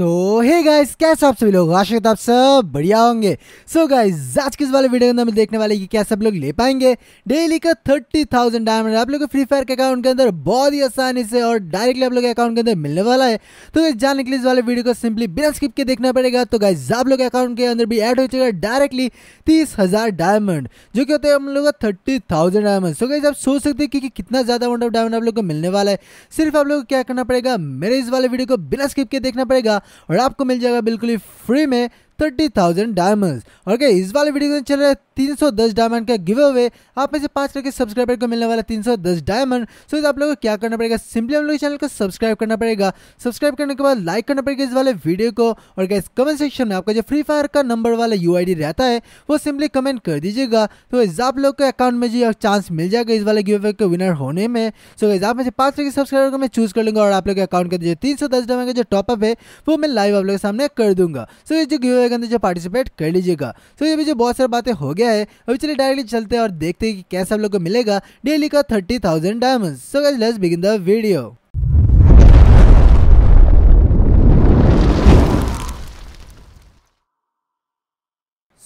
सो hey guys कैसे आप सभी लोग आशा आप सब बढ़िया होंगे सो गाइस आज के इस वाले वीडियो के अंदर हम देखने वाले कि क्या सब लोग ले पाएंगे डेली का थर्टी थाउजेंड डायमंड आप लोग फ्री फायर के अकाउंट के अंदर बहुत ही आसानी से और डायरेक्टली आप लोग के अकाउंट के अंदर मिलने वाला है तो गाइस जानने के लिए इस वाले वीडियो को सिंपली बिना स्किप के देखना पड़ेगा तो गाइज आप लोग के अकाउंट के अंदर भी एड हो चुका डायरेक्टली तीस हजार डायमंड जो कि होते हैं हम लोग का thirty thousand diamond so guys आप सोच सकते हैं कि कितना ज़्यादा अमाउंट ऑफ डायमंड आप लोग को मिलने वाला है सिर्फ आप लोग को क्या करना पड़ेगा मेरे इस वाले वीडियो को बिना स्किप के देखना पड़ेगा और आपको मिल जाएगा बिल्कुल ही फ्री में थर्टी थाउजेंड डायमंड्स ओके इस वाले वीडियो चल रहे 310 डायमंड का गिव अवे आप में से पांच लाख सब्सक्राइबर को मिलने वाला 310 डायमंड सो so, आप लोगों को क्या करना पड़ेगा सिंपली हम लोग चैनल को सब्सक्राइब करना पड़ेगा सब्सक्राइब करने के बाद लाइक करना पड़ेगा इस वाले वीडियो को और क्या कमेंट सेक्शन में आपका जो फ्री फायर का नंबर वाला यू रहता है वो सिंपली कमेंट कर दीजिएगा तो इस आप लोग के अकाउंट में जो चांस मिल जाएगा इस वाले गिव अवे के विनर होने में सो so, आप में से पांच लाख सब्सक्राइबर को मैं चूज कर लूंगा और आप लोग के अकाउंट के जो तीन सौ दस डायमंड का जो टॉपअप है वो मैं लाइव आप लोग के सामने कर दूंगा सो ये जो गिव अवे के अंदर जो पार्टिसिपेट कर लीजिएगा सो ये भी जो बहुत सारी बातें हो गया गया है अभी चलिए डायरेक्टली चलते हैं और देखते हैं कि कैसे हम लोग को मिलेगा डेली का thirty thousand diamond begin the video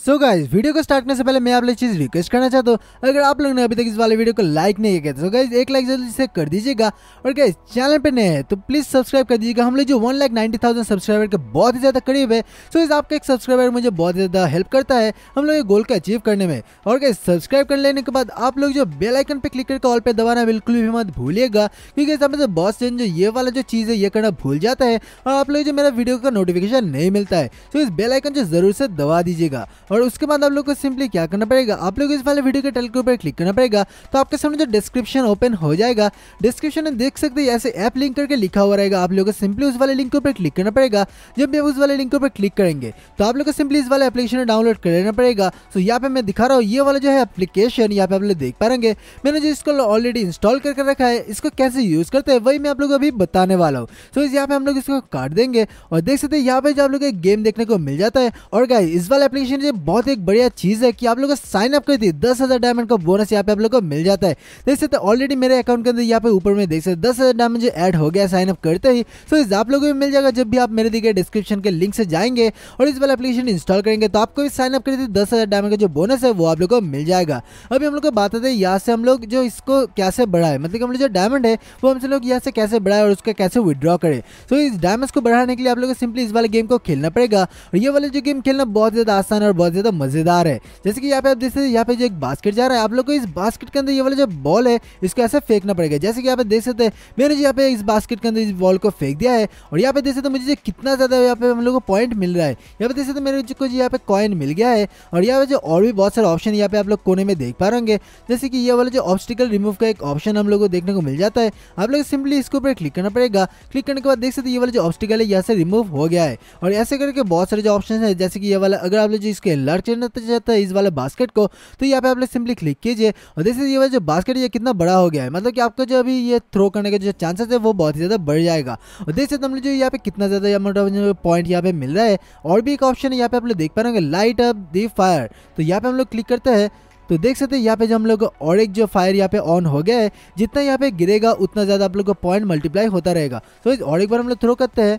so so guys video को स्टार्ट करने से पहले मैं आप लोग चीज़ रिक्वेस्ट करना चाहता हूँ अगर आप लोग ने अभी तक इस वाले वीडियो को लाइक नहीं किया तो गाइज एक लाइक जल्दी से कर दीजिएगा और गाइज चैनल पे नए हैं तो प्लीज़ सब्सक्राइब कर दीजिएगा हम लोग जो one lakh ninety thousand subscriber के बहुत ही ज़्यादा करीब है सो इस आपका एक सब्सक्राइबर मुझे बहुत ज़्यादा हेल्प करता है हम लोग ये गोल को अचीव करने में और गाइज सब्सक्राइब कर लेने के बाद आप लोग जो बेलाइकन पर क्लिक करके ऑल पे दबाना बिल्कुल भी मत भूलिएगा क्योंकि इसमें से बहुत से जो ये वाला जो चीज़ है ये करना भूल जाता है और आप लोग जो मेरा वीडियो का नोटिफिकेशन नहीं मिलता है सो इस बेलाइकन जो जरूर से दबा दीजिएगा और उसके बाद आप लोग को सिंपली क्या करना पड़ेगा आप लोग इस वाले वीडियो के टेल के ऊपर क्लिक करना पड़ेगा तो आपके सामने जो डिस्क्रिप्शन ओपन हो जाएगा डिस्क्रिप्शन में देख सकते हैं ऐसे ऐप लिंक करके लिखा हुआ रहेगा आप लोग को सिंपली उस वाले लिंक के ऊपर क्लिक करना पड़ेगा जब भी आप उस वाले लिंक के ऊपर क्लिक करेंगे तो आप लोग को सिंपली इस वाले एप्लीकेशन डाउनलोड कर लेना पड़ेगा तो यहाँ पे मैं दिखा रहा हूँ ये वाला जो है एप्लीकेशन यहाँ पे आप लोग देख पाएंगे मैंने जो इसको ऑलरेडी इंस्टॉल करके रखा है इसको कैसे यूज़ करते हैं वही मैं आप लोग अभी बताने वाला हूँ तो यहाँ पे हम लोग इसको काट देंगे और देख सकते हैं यहाँ पे जो आप लोग एक गेम देखने को मिल जाता है और गाय इस वाला एप्लीकेशन बहुत एक बढ़िया चीज़ है कि आप लोग साइन अप कर दी दस हज़ार डायमंड का बोनस यहाँ पे आप लोग को मिल जाता है देख सकते ऑलरेडी मेरे अकाउंट के अंदर यहाँ पे ऊपर में देख सकते दस हज़ार डायमंड जो हो गया साइन अप करते ही सो इस आप लोगों को भी मिल जाएगा जब भी आप मेरे दिखे गए डिस्क्रिप्शन के लिंक से जाएंगे और इस वाला एप्लीकेशन इंस्टॉल करेंगे तो आपको भी साइन अप कर दी दस हज़ार डायमंड का जो बोनस है वो आप लोग को मिल जाएगा अभी हम लोग को बात आते हैं यहाँ से हम लोग जो इसको कैसे बढ़ाए मतलब हम लोग जो डायमंड है वो हमसे लोग यहाँ से कैसे बढ़ाए और उसका कैसे विदड्रॉ करें सो इस डायमंड को बढ़ाने के लिए आप लोग को सिंपली इस वाले गेम को खेलना पड़ेगा और ये वाले जो गेम खेलना बहुत ज़्यादा आसान है और बहुत ज़्यादा मज़ेदार है जैसे कि यहाँ पे आप देख सकते हैं यहाँ पे जो एक बास्केट जा रहा है आप लोग को इस बास्केट के अंदर ये वाला जो बॉल है इसको ऐसे फेंकना पड़ेगा जैसे कि यहाँ पे देख सकते हैं मैंने यहाँ पे इस बास्केट के अंदर इस बॉल को फेंक दिया है और यहाँ पे देख सकते मुझे कितना ज़्यादा यहाँ पे हम लोग को पॉइंट मिल रहा है यहाँ पे देख सकते मेरे को यहाँ पे कॉइन मिल गया है और यहाँ पे जो और भी बहुत सारे ऑप्शन यहाँ पे आप लोग कोने में देख पा रहे जैसे कि ये वाला जो ऑब्स्टिकल रिमूव का एक ऑप्शन हम लोग को देखने को मिल जाता है आप लोग सिंपली इसके ऊपर क्लिक करना पड़ेगा क्लिक करने के बाद देख सकते ये वाला जो ऑब्स्टिकल है यहाँ से रिमूव हो गया है और ऐसे करके बहुत सारे जो ऑप्शन है जैसे कि ये वाला अगर आप लोग जो इसके लर्क तो जाता है इस वाले बास्केट को तो यहाँ पे आप लोग सिंपली क्लिक कीजिए और देखिए ये वाला जो बास्केट ये कितना बड़ा हो गया है मतलब कि आपको जो अभी ये थ्रो करने का जो चांसेस है वो बहुत ही ज़्यादा बढ़ जाएगा और देख सकते हम लोग जो यहाँ पे कितना ज़्यादा मतलब पॉइंट यहाँ पे मिल रहा है और भी एक ऑप्शन है यहाँ पे आप लोग देख पा रहे होंगे लाइट अप दी फायर तो यहाँ पे हम लोग क्लिक करते हैं तो देख सकते हैं यहाँ पे जो हम लोग और एक जो फायर यहाँ पे ऑन हो गया है जितना यहाँ पे गिरेगा उतना ज़्यादा आप लोग को पॉइंट मल्टीप्लाई होता रहेगा तो और एक बार हम लोग थ्रो करते हैं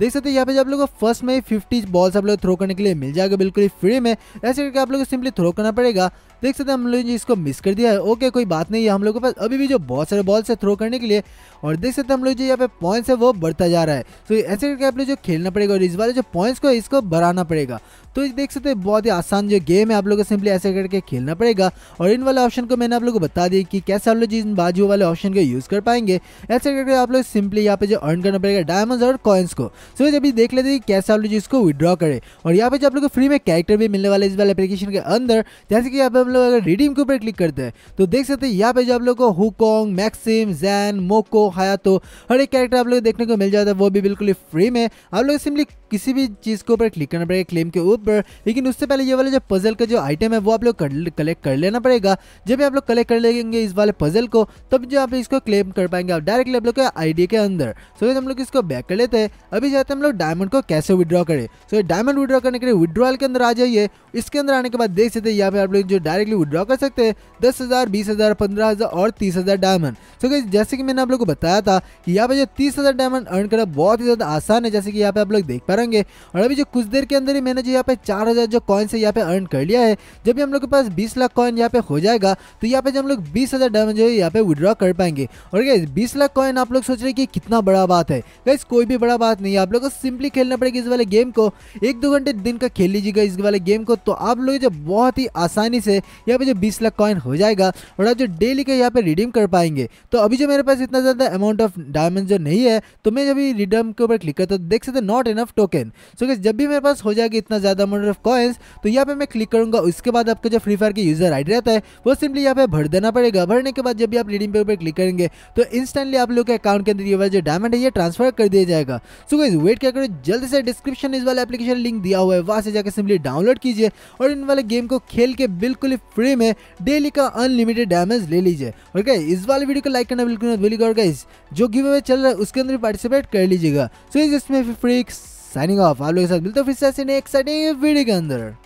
देख सकते यहाँ पे आप लोग को फर्स्ट में फिफ्टी बॉल्स आप लोग थ्रो करने के लिए मिल जाएगा बिल्कुल ही फ्री में ऐसे करके आप लोग को सिंपली थ्रो करना पड़ेगा देख सकते हैं हम लोग इसको मिस कर दिया है ओके कोई बात नहीं है हम लोगों के पास अभी भी जो बहुत सारे बॉल्स है थ्रो करने के लिए और देख सकते हैं हम लोग जो यहाँ पे पॉइंट्स है वो बढ़ता जा रहा है तो ऐसे करके आप लोग जो खेलना पड़ेगा और इस बार जो पॉइंट्स को इसको बढ़ाना पड़ेगा तो देख सकते हैं बहुत ही आसान जो गेम है आप लोगों को सिंपली ऐसे करके खेलना पड़ेगा और इन वाले ऑप्शन को मैंने आप लोगों को बता दी कि कैसे आप लोग इन बाजू वाले ऑप्शन को यूज़ कर पाएंगे ऐसे करके आप लोग सिंपली यहाँ पे जो अर्न करना पड़ेगा डायमंड्स और कॉइन्स को सो so, अभी देख लेते हैं कि कैसे आप लोग इसको विद्रॉ करें और यहाँ पे जो आप लोग को फ्री में कैरेक्टर भी मिलने वाला है इस वाले एप्लीकेशन के अंदर जैसे कि यहाँ हम लोग अगर रिडीम के ऊपर क्लिक करते हैं तो देख सकते हैं यहाँ पे जो आप लोग को हुकोंग मैक्सिम जैन मोको हयातो हर एक कैरेक्टर आप लोग देखने को मिल जाता है वो भी बिल्कुल फ्री में आप लोग सिंपली किसी भी चीज़ के ऊपर क्लिक करना पड़ेगा क्लेम के ऊपर लेकिन उससे पहले ये वाला जो पजल का जो आइटम है वो आप लोग कलेक्ट कर लेना पड़ेगा जब भी आप लोग कलेक्ट कर लेंगे इस वाले पजल को तब जो आप इसको क्लेम कर पाएंगे आप डायरेक्टली आप लोग के आईडी के अंदर सो हम लोग इसको बैक कर लेते हैं अभी जाते हैं हम लोग डायमंड को कैसे विड्रॉ करें सो so, डायमंड विड्रॉ करने के लिए विड्रॉल के अंदर आ जाइए इसके अंदर आने के बाद देख सकते हैं यहाँ पे आप लोग जो डायरेक्टली विड्रॉ कर सकते हैं दस हज़ार बीस हज़ार पंद्रह हज़ार और तीस हज़ार डायमंड सो so, जैसे कि मैंने आप लोग को बताया था कि यहाँ पे जो तीस डायमंड अर्न करना बहुत ही ज़्यादा आसान है जैसे कि यहाँ पे आप लोग देख पा रहेंगे और अभी जो कुछ देर के अंदर ही मैंने जो यहाँ पे चार जो कॉइन्स है यहाँ पे अर्न कर लिया है जब भी हम लोग के पास बीस लाख कॉइन यहाँ पे हो जाएगा तो यहाँ पे जो हम लोग बीस डायमंड जो है यहाँ पे विड्रॉ कर पाएंगे और क्या बीस लाख कॉइन आप लोग सोच रहे हैं कि कितना बड़ा बात है गैस कोई भी बड़ा बात नहीं आप लोग को सिंपली खेलना पड़ेगा इस वाले गेम को एक दो घंटे दिन का खेल लीजिएगा इस वाले गेम को तो आप लोग जो बहुत ही आसानी से यहाँ पे जो बीस लाख कॉइन हो जाएगा और आप जो डेली का यहाँ पे रिडीम कर पाएंगे तो अभी जो मेरे पास इतना ज़्यादा अमाउंट ऑफ डायमंड जो नहीं है तो मैं जब रिडीम के ऊपर क्लिक करता हूँ तो देख सकते नॉट इनफ टोकन सो जब भी मेरे पास हो जाएगा इतना ज़्यादा अमाउंट ऑफ कॉइन्स तो यहाँ पे मैं क्लिक करूंगा उसके बाद आपका जो फ्री फायर के यूज़र आई रहता है वो सिंपली यहाँ पे भर देना पड़ेगा भरने के बाद जब भी आप रिडीम पे ऊपर क्लिक करेंगे तो इंस्टेंटली आप लोग के अकाउंट के अंदर ये वाला जो डायमंड है ये ट्रांसफर कर दिया जाएगा सो so, वेट क्या करो जल्द से डिस्क्रिप्शन इस वाले एप्लीकेशन लिंक दिया हुआ है वहाँ से जाकर सिंपली डाउनलोड कीजिए और इन वाले गेम को खेल के बिल्कुल ही फ्री में डेली का अनलिमिटेड डैमेज ले लीजिए और क्या इस वाले वीडियो को लाइक करना बिल्कुल मत भूलिएगा और गाइज जो गिव अवे चल रहा है उसके अंदर भी पार्टिसिपेट कर लीजिएगा सो इसमें फ्री साइनिंग ऑफ आप लोगों के साथ मिलते हैं फिर से ऐसे एक्साइटिंग वीडियो के अंदर